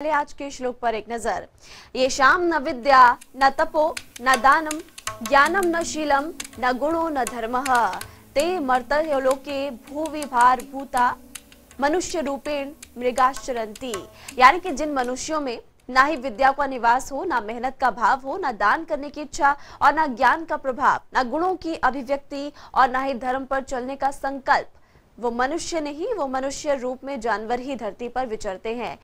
पहले आज के श्लोक पर एक नजर ये शाम न विद्या न तपो न दानम ज्ञानम न शीलम न गुणो न धर्म ते मर्तलोके विभार भूता मनुष्य रूपेण मृगाश्चरती यानी कि जिन मनुष्यों में ना ही विद्या का निवास हो ना मेहनत का भाव हो ना दान करने की इच्छा और ना ज्ञान का प्रभाव ना गुणों की अभिव्यक्ति और ना ही धर्म पर चलने का संकल्प वो मनुष्य नहीं वो मनुष्य रूप में जानवर ही धरती पर विचरते हैं